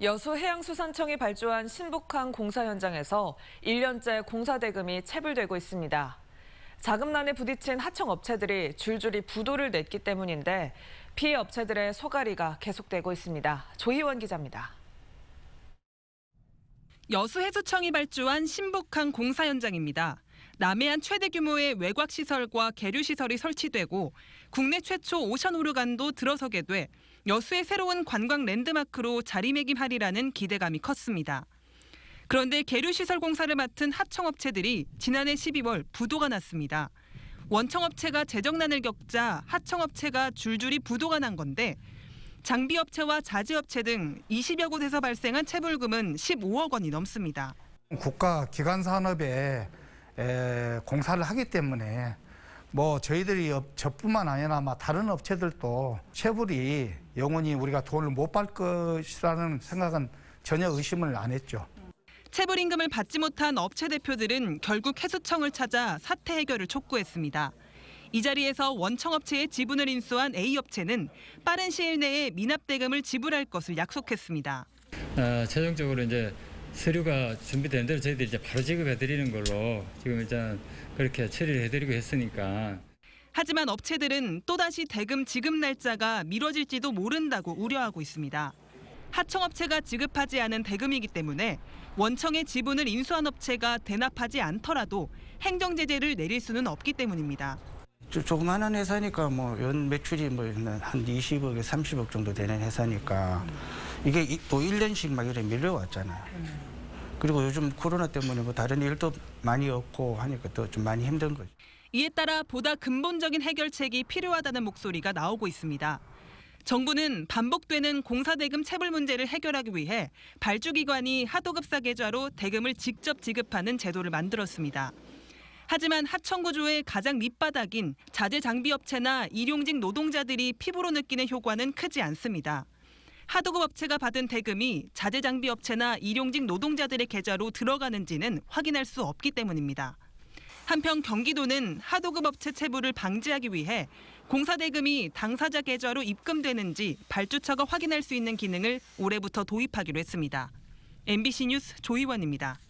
여수해양수산청이 발주한 신북항 공사 현장에서 1년째 공사 대금이 체불되고 있습니다. 자금난에 부딪힌 하청 업체들이 줄줄이 부도를 냈기 때문인데 피해 업체들의 소가리가 계속되고 있습니다. 조희원 기자입니다. 여수해수청이 발주한 신북항 공사 현장입니다. 남해안 최대 규모의 외곽시설과 계류시설이 설치되고 국내 최초 오션오르간도 들어서게 돼 여수의 새로운 관광 랜드마크로 자리매김하리라는 기대감이 컸습니다. 그런데 계류시설 공사를 맡은 하청업체들이 지난해 12월 부도가 났습니다. 원청업체가 재정난을 겪자 하청업체가 줄줄이 부도가 난 건데 장비업체와 자재업체 등 20여 곳에서 발생한 체불금은 15억 원이 넘습니다. 국가 기관 산업에 에, 공사를 하기 때문에 뭐 저희들이 저뿐만 아니라 아마 다른 업체들도 채불이 영원히 우리가 돈을 못 받을 것이라는 생각은 전혀 의심을 안 했죠. 체불 임금을 받지 못한 업체 대표들은 결국 해수청을 찾아 사태 해결을 촉구했습니다. 이 자리에서 원청업체의 지분을 인수한 A업체는 빠른 시일 내에 미납대금을 지불할 것을 약속했습니다. 아, 최종적으로 이제 서류가 준비된 대로 저희들이 이제 바로 지급해 드리는 걸로 지금 일단 그렇게 처리를 해 드리고 했으니까 하지만 업체들은 또다시 대금 지급 날짜가 미뤄질지도 모른다고 우려하고 있습니다. 하청업체가 지급하지 않은 대금이기 때문에 원청의 지분을 인수한 업체가 대납하지 않더라도 행정제재를 내릴 수는 없기 때문입니다. 조그마한 회사니까 뭐 연 매출이 뭐한 20억에 30억 정도 되는 회사니까 음. 이게 또 1년씩 막 이래 밀려왔잖아요. 그리고 요즘 코로나 때문에 뭐 다른 일도 많이 없고 하니까 또좀 많이 힘든 거죠. 이에 따라 보다 근본적인 해결책이 필요하다는 목소리가 나오고 있습니다. 정부는 반복되는 공사대금 체불 문제를 해결하기 위해 발주기관이 하도급사 계좌로 대금을 직접 지급하는 제도를 만들었습니다. 하지만 하청구조의 가장 밑바닥인 자재 장비 업체나 일용직 노동자들이 피부로 느끼는 효과는 크지 않습니다. 하도급 업체가 받은 대금이 자재 장비 업체나 일용직 노동자들의 계좌로 들어가는지는 확인할 수 없기 때문입니다. 한편 경기도는 하도급 업체 채부를 방지하기 위해 공사 대금이 당사자 계좌로 입금되는지 발주처가 확인할 수 있는 기능을 올해부터 도입하기로 했습니다. MBC 뉴스 조희원입니다.